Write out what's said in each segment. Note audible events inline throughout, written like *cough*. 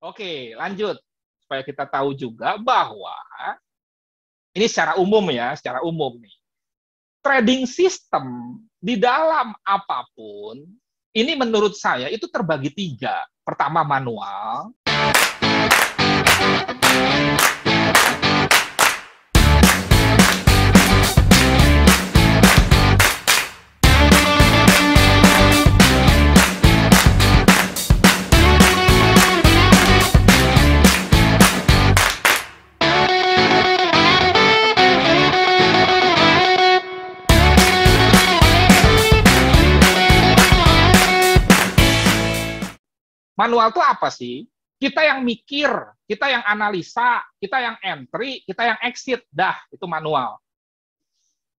Oke, lanjut. Supaya kita tahu juga bahwa ini secara umum ya, secara umum nih. Trading system di dalam apapun, ini menurut saya itu terbagi tiga. Pertama manual, Manual itu apa sih? Kita yang mikir, kita yang analisa, kita yang entry, kita yang exit. Dah, itu manual.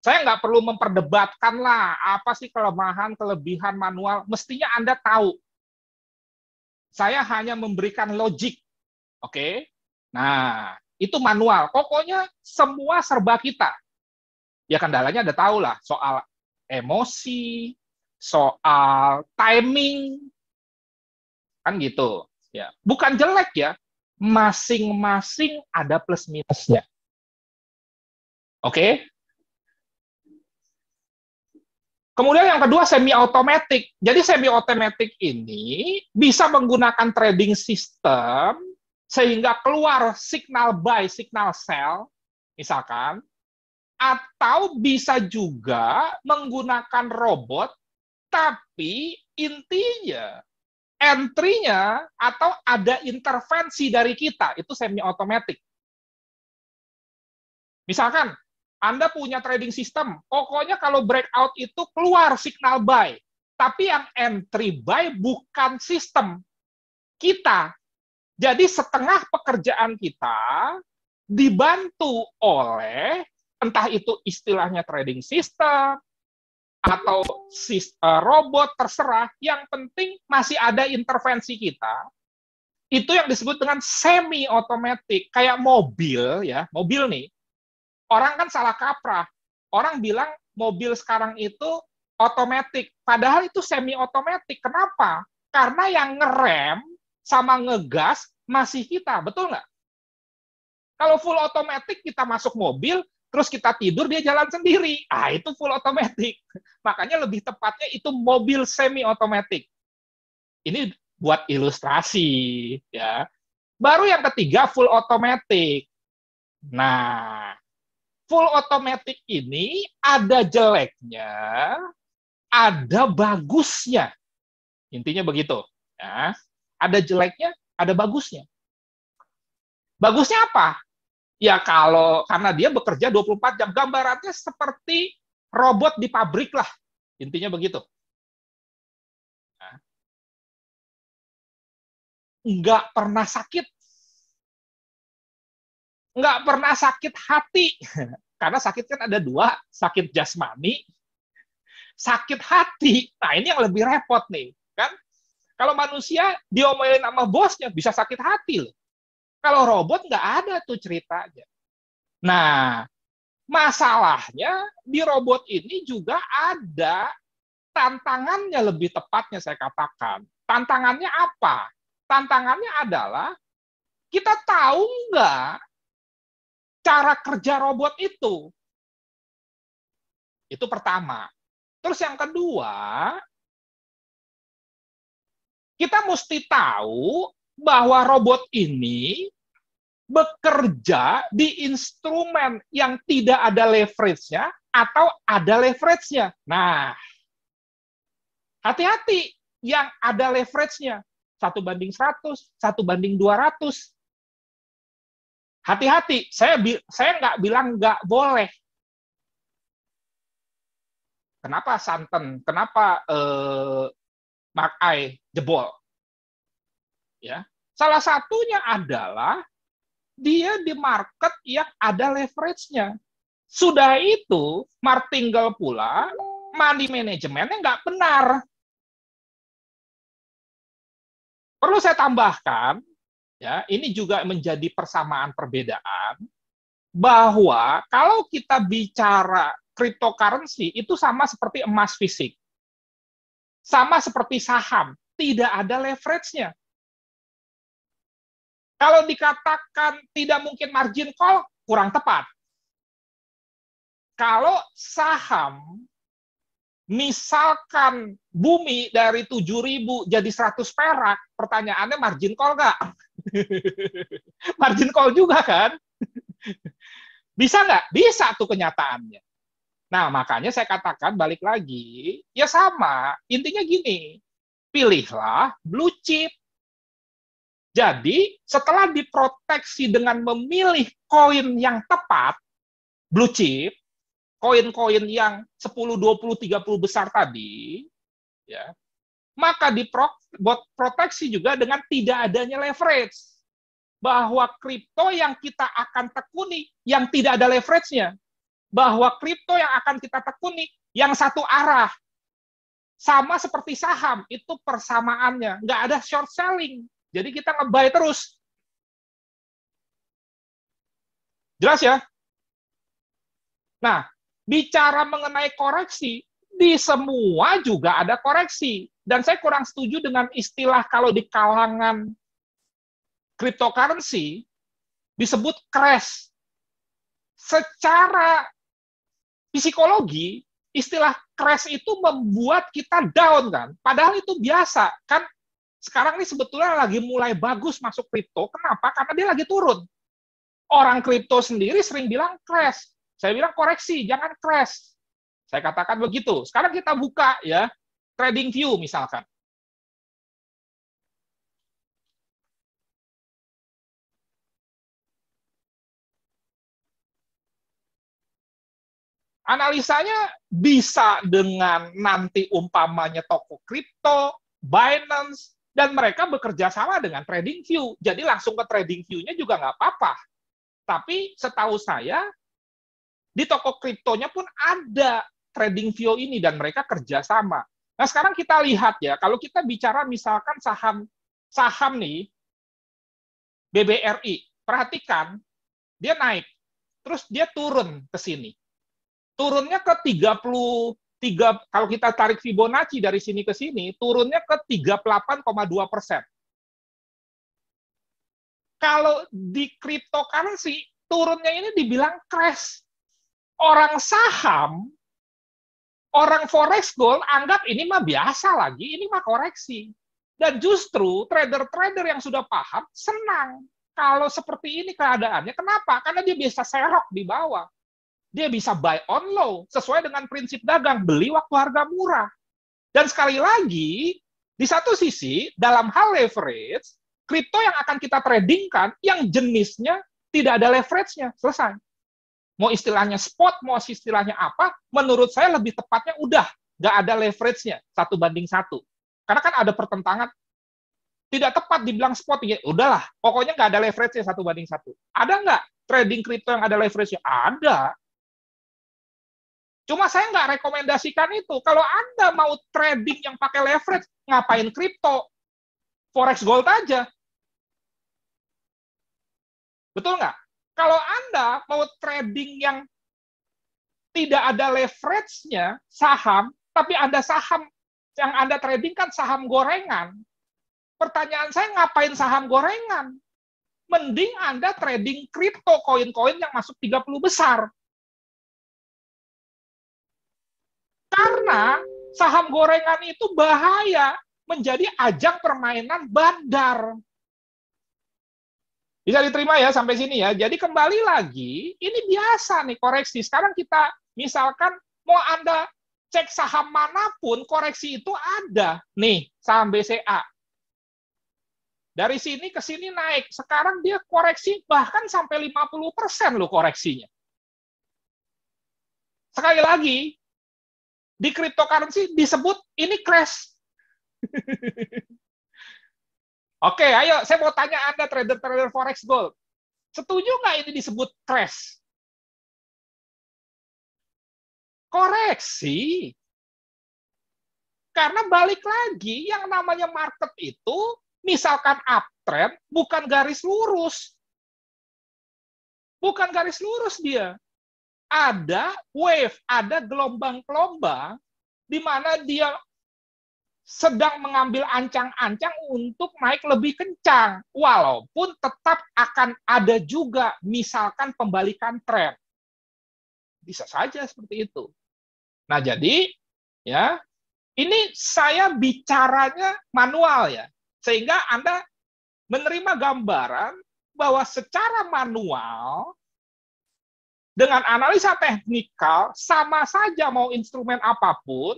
Saya nggak perlu memperdebatkan lah apa sih kelemahan, kelebihan manual. Mestinya Anda tahu. Saya hanya memberikan logik. Oke? Okay? Nah, itu manual. Pokoknya semua serba kita. Ya kendalanya ada tahu lah soal emosi, soal timing, kan gitu ya bukan jelek ya masing-masing ada plus minusnya oke Kemudian yang kedua semi automatic. Jadi semi automatic ini bisa menggunakan trading system sehingga keluar signal buy, signal sell misalkan atau bisa juga menggunakan robot tapi intinya entry-nya atau ada intervensi dari kita, itu semi automatic. Misalkan Anda punya trading system, pokoknya kalau breakout itu keluar signal buy, tapi yang entry buy bukan sistem kita. Jadi setengah pekerjaan kita dibantu oleh entah itu istilahnya trading system, atau eh, robot terserah, yang penting masih ada intervensi kita. Itu yang disebut dengan semi otomatis kayak mobil ya, mobil nih. Orang kan salah kaprah. Orang bilang mobil sekarang itu otomatis, padahal itu semi otomatis. Kenapa? Karena yang ngerem sama ngegas masih kita, betul nggak? Kalau full otomatis kita masuk mobil, terus kita tidur dia jalan sendiri. Ah, itu full automatic. *laughs* Makanya lebih tepatnya itu mobil semi automatic. Ini buat ilustrasi ya. Baru yang ketiga full automatic. Nah, full automatic ini ada jeleknya, ada bagusnya. Intinya begitu. Ya. Ada jeleknya, ada bagusnya. Bagusnya apa? Ya kalau karena dia bekerja 24 jam, gambarannya seperti robot di pabrik lah. Intinya begitu. Enggak Nggak pernah sakit. Nggak pernah sakit hati. *laughs* Karena sakit kan ada dua, sakit jasmani, sakit hati. Nah ini yang lebih repot nih. kan? Kalau manusia diomelin sama bosnya, bisa sakit hati loh kalau robot nggak ada tuh ceritanya. Nah, masalahnya di robot ini juga ada tantangannya lebih tepatnya saya katakan. Tantangannya apa? Tantangannya adalah kita tahu nggak cara kerja robot itu. Itu pertama. Terus yang kedua, kita mesti tahu bahwa robot ini bekerja di instrumen yang tidak ada leverage-nya atau ada leverage-nya. Nah, hati-hati yang ada leverage-nya. Satu banding 100, satu banding dua ratus Hati-hati, saya saya nggak bilang nggak boleh. Kenapa santan? Kenapa eh, mark jebol? Ya, Salah satunya adalah dia di market yang ada leverage-nya. Sudah itu, martingale pula, money management-nya nggak benar. Perlu saya tambahkan, ya ini juga menjadi persamaan perbedaan, bahwa kalau kita bicara cryptocurrency itu sama seperti emas fisik. Sama seperti saham, tidak ada leverage-nya. Kalau dikatakan tidak mungkin margin call, kurang tepat. Kalau saham, misalkan bumi dari 7.000 jadi 100 perak, pertanyaannya margin call nggak? *laughs* margin call juga kan? *laughs* Bisa nggak? Bisa tuh kenyataannya. Nah, makanya saya katakan balik lagi, ya sama. Intinya gini, pilihlah blue chip jadi, setelah diproteksi dengan memilih koin yang tepat, blue chip, koin-koin yang 10, 20, 30 besar tadi, ya, maka diproteksi juga dengan tidak adanya leverage. Bahwa kripto yang kita akan tekuni, yang tidak ada leverage-nya. Bahwa kripto yang akan kita tekuni, yang satu arah. Sama seperti saham, itu persamaannya. Nggak ada short selling jadi kita ngebuy terus. Jelas ya? Nah, bicara mengenai koreksi, di semua juga ada koreksi. Dan saya kurang setuju dengan istilah kalau di kalangan cryptocurrency disebut crash. Secara psikologi, istilah crash itu membuat kita down kan. Padahal itu biasa kan sekarang ini sebetulnya lagi mulai bagus masuk kripto. Kenapa? Karena dia lagi turun. Orang kripto sendiri sering bilang crash. Saya bilang koreksi, jangan crash. Saya katakan begitu. Sekarang kita buka ya trading view misalkan. Analisanya bisa dengan nanti umpamanya toko kripto, Binance, dan mereka bekerja sama dengan trading view. Jadi langsung ke trading view-nya juga nggak apa-apa. Tapi setahu saya, di toko kriptonya pun ada trading view ini dan mereka kerja sama. Nah sekarang kita lihat ya, kalau kita bicara misalkan saham saham nih, BBRI, perhatikan dia naik, terus dia turun ke sini. Turunnya ke 30 tiga kalau kita tarik Fibonacci dari sini ke sini, turunnya ke 38,2 persen. Kalau di cryptocurrency, turunnya ini dibilang crash. Orang saham, orang forex gold anggap ini mah biasa lagi, ini mah koreksi. Dan justru trader-trader yang sudah paham senang kalau seperti ini keadaannya. Kenapa? Karena dia biasa serok di bawah dia bisa buy on low sesuai dengan prinsip dagang, beli waktu harga murah. Dan sekali lagi, di satu sisi dalam hal leverage, kripto yang akan kita tradingkan yang jenisnya tidak ada leverage-nya, selesai. Mau istilahnya spot, mau istilahnya apa, menurut saya lebih tepatnya udah nggak ada leverage-nya, satu banding satu. Karena kan ada pertentangan, tidak tepat dibilang spot, ya udahlah, pokoknya nggak ada leverage-nya satu banding satu. Ada nggak trading kripto yang ada leverage-nya? Ada Cuma saya nggak rekomendasikan itu. Kalau Anda mau trading yang pakai leverage, ngapain kripto? Forex gold aja. Betul nggak? Kalau Anda mau trading yang tidak ada leverage-nya, saham, tapi Anda saham yang Anda trading kan saham gorengan. Pertanyaan saya, ngapain saham gorengan? Mending Anda trading kripto, koin-koin yang masuk 30 besar. Karena saham gorengan itu bahaya menjadi ajang permainan bandar. Bisa diterima ya sampai sini ya. Jadi kembali lagi, ini biasa nih koreksi. Sekarang kita misalkan mau Anda cek saham manapun, koreksi itu ada. Nih, saham BCA. Dari sini ke sini naik. Sekarang dia koreksi bahkan sampai 50% loh koreksinya. Sekali lagi, di cryptocurrency disebut ini crash. *laughs* Oke, ayo saya mau tanya Anda trader-trader forex gold. Setuju nggak ini disebut crash? Koreksi. Karena balik lagi, yang namanya market itu, misalkan uptrend, bukan garis lurus. Bukan garis lurus dia ada wave, ada gelombang-gelombang di mana dia sedang mengambil ancang-ancang untuk naik lebih kencang, walaupun tetap akan ada juga misalkan pembalikan tren. Bisa saja seperti itu. Nah, jadi ya, ini saya bicaranya manual ya. Sehingga Anda menerima gambaran bahwa secara manual dengan analisa teknikal sama saja mau instrumen apapun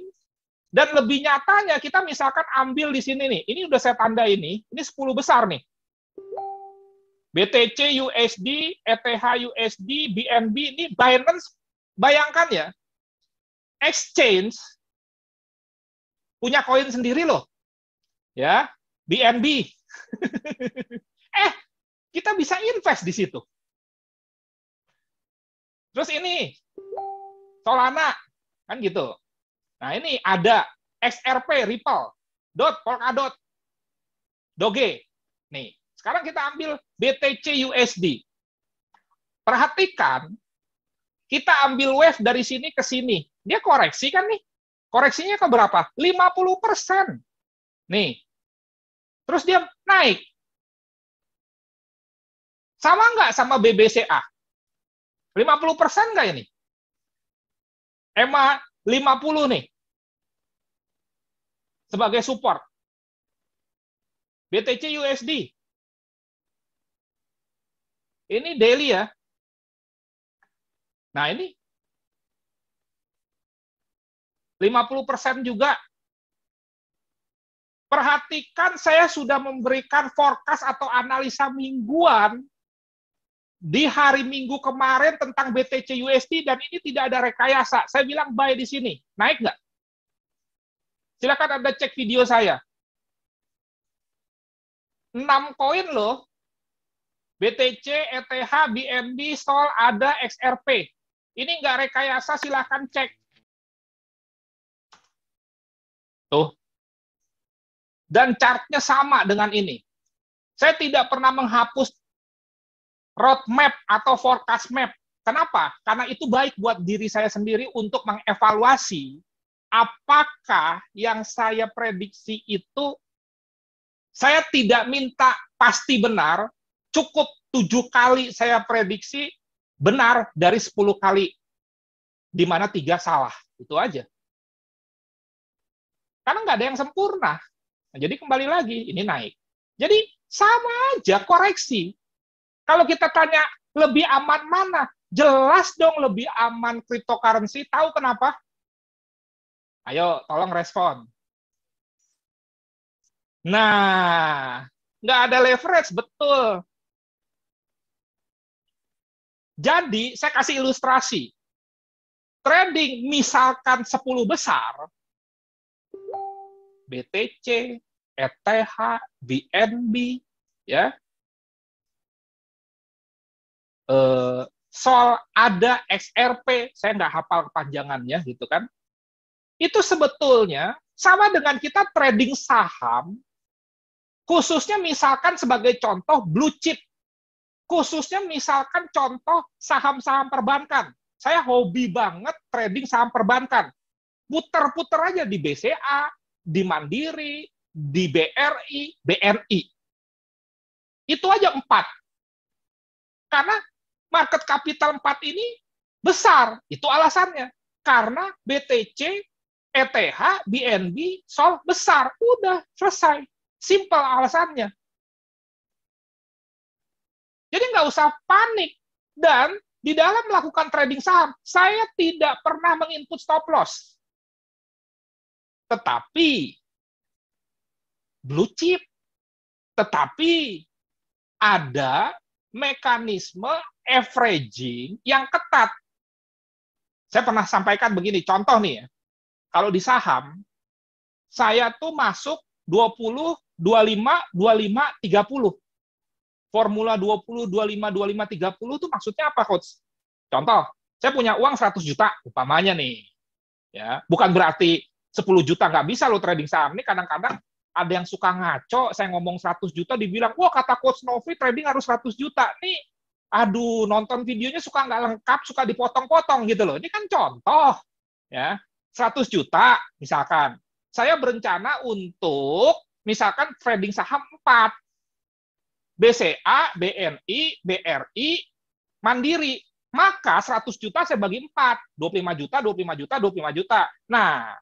dan lebih nyatanya kita misalkan ambil di sini nih. Ini udah saya tanda ini, ini 10 besar nih. BTC USD, ETH USD, BNB ini Binance bayangkan ya. Exchange punya koin sendiri loh. Ya, BNB. *laughs* eh, kita bisa invest di situ. Terus ini Solana kan gitu. Nah, ini ada XRP, Ripple, Dot, Polkadot, Doge. Nih, sekarang kita ambil BTC USD. Perhatikan kita ambil wave dari sini ke sini. Dia koreksi kan nih. Koreksinya ke berapa? 50%. Nih. Terus dia naik. Sama nggak sama BBCA? 50 persen nggak ini? EMA 50 nih. Sebagai support. BTC USD. Ini daily ya. Nah ini 50% persen juga. Perhatikan saya sudah memberikan forecast atau analisa mingguan di hari Minggu kemarin tentang BTC USD dan ini tidak ada rekayasa. Saya bilang buy di sini. Naik nggak? Silakan Anda cek video saya. 6 koin loh. BTC, ETH, BNB, SOL, ada XRP. Ini nggak rekayasa, silakan cek. Tuh. Dan chartnya sama dengan ini. Saya tidak pernah menghapus roadmap atau forecast map. Kenapa? Karena itu baik buat diri saya sendiri untuk mengevaluasi apakah yang saya prediksi itu saya tidak minta pasti benar, cukup tujuh kali saya prediksi benar dari sepuluh kali di mana tiga salah. Itu aja. Karena nggak ada yang sempurna. Nah, jadi kembali lagi, ini naik. Jadi sama aja koreksi. Kalau kita tanya lebih aman mana? Jelas dong lebih aman cryptocurrency. Tahu kenapa? Ayo, tolong respon. Nah, nggak ada leverage, betul. Jadi, saya kasih ilustrasi. Trading misalkan 10 besar, BTC, ETH, BNB, ya, eh, soal ada XRP, saya nggak hafal kepanjangannya gitu kan, itu sebetulnya sama dengan kita trading saham, khususnya misalkan sebagai contoh blue chip, khususnya misalkan contoh saham-saham perbankan. Saya hobi banget trading saham perbankan. Puter-puter aja di BCA, di Mandiri, di BRI, BRI Itu aja empat. Karena market capital 4 ini besar. Itu alasannya. Karena BTC, ETH, BNB, SOL besar. Udah, selesai. Simple alasannya. Jadi nggak usah panik. Dan di dalam melakukan trading saham, saya tidak pernah menginput stop loss. Tetapi, blue chip. Tetapi, ada mekanisme averaging yang ketat. Saya pernah sampaikan begini, contoh nih ya. Kalau di saham, saya tuh masuk 20, 25, 25, 30. Formula 20, 25, 25, 30 itu maksudnya apa, Coach? Contoh, saya punya uang 100 juta, upamanya nih. Ya, bukan berarti 10 juta nggak bisa lo trading saham. Ini kadang-kadang ada yang suka ngaco, saya ngomong 100 juta dibilang, wah kata Coach Novi trading harus 100 juta. Nih, aduh nonton videonya suka nggak lengkap, suka dipotong-potong gitu loh. Ini kan contoh. ya 100 juta misalkan. Saya berencana untuk misalkan trading saham 4. BCA, BNI, BRI, Mandiri. Maka 100 juta saya bagi 4. 25 juta, 25 juta, 25 juta. Nah,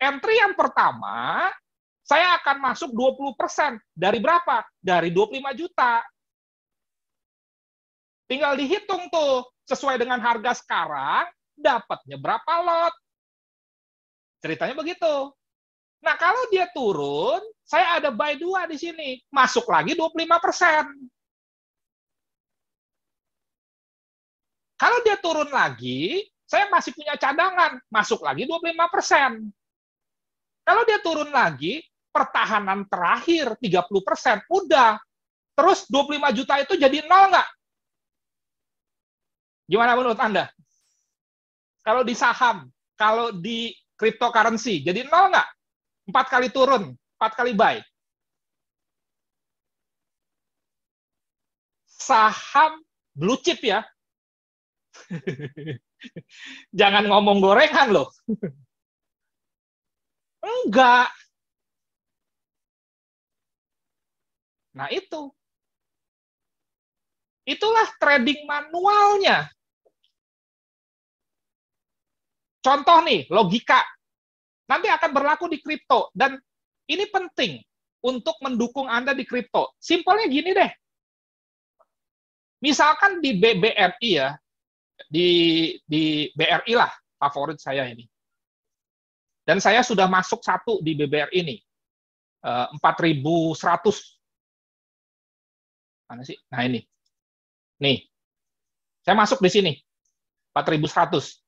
entry yang pertama saya akan masuk 20%. Dari berapa? Dari 25 juta. Tinggal dihitung tuh, sesuai dengan harga sekarang, dapatnya berapa lot. Ceritanya begitu. Nah, kalau dia turun, saya ada buy dua di sini. Masuk lagi 25%. Kalau dia turun lagi, saya masih punya cadangan. Masuk lagi 25%. Kalau dia turun lagi, pertahanan terakhir 30 persen, udah. Terus 25 juta itu jadi nol nggak? Gimana menurut Anda? Kalau di saham, kalau di cryptocurrency, jadi nol nggak? Empat kali turun, empat kali buy. Saham blue chip ya. *laughs* Jangan ngomong gorengan loh. *laughs* Enggak, Nah, itu. Itulah trading manualnya. Contoh nih, logika. Nanti akan berlaku di kripto. Dan ini penting untuk mendukung Anda di kripto. Simpelnya gini deh. Misalkan di BBRI ya, di, di BRI lah, favorit saya ini. Dan saya sudah masuk satu di BBRI ini. 4100 eh, Mana sih? Nah ini. Nih. Saya masuk di sini. 4100.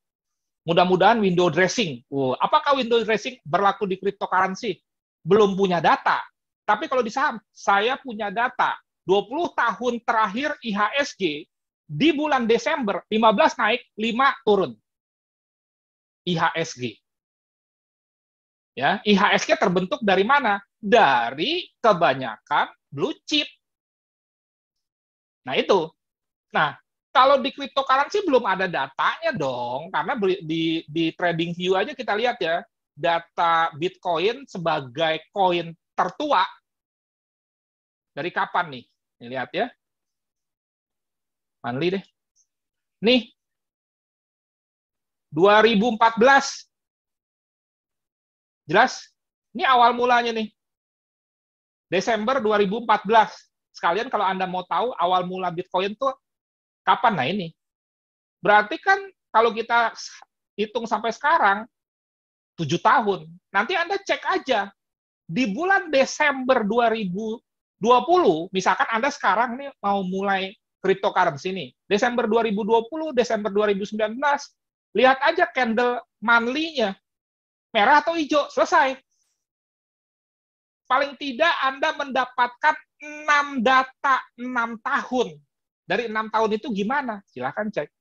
Mudah-mudahan window dressing. Uh, Apakah window dressing berlaku di cryptocurrency? Belum punya data. Tapi kalau di saham, saya punya data. 20 tahun terakhir IHSG di bulan Desember 15 naik, 5 turun. IHSG. Ya, IHSG terbentuk dari mana? Dari kebanyakan blue chip. Nah itu. Nah kalau di cryptocurrency belum ada datanya dong, karena di, di trading view aja kita lihat ya, data Bitcoin sebagai koin tertua dari kapan nih? Ini lihat ya. Manli deh. Nih. 2014. Jelas? Ini awal mulanya nih. Desember 2014 sekalian kalau Anda mau tahu awal mula Bitcoin tuh kapan nah ini. Berarti kan kalau kita hitung sampai sekarang 7 tahun. Nanti Anda cek aja di bulan Desember 2020 misalkan Anda sekarang nih mau mulai cryptocurrency ini. Desember 2020, Desember 2019, lihat aja candle monthly-nya. Merah atau hijau, selesai paling tidak Anda mendapatkan 6 data 6 tahun. Dari 6 tahun itu gimana? Silahkan cek.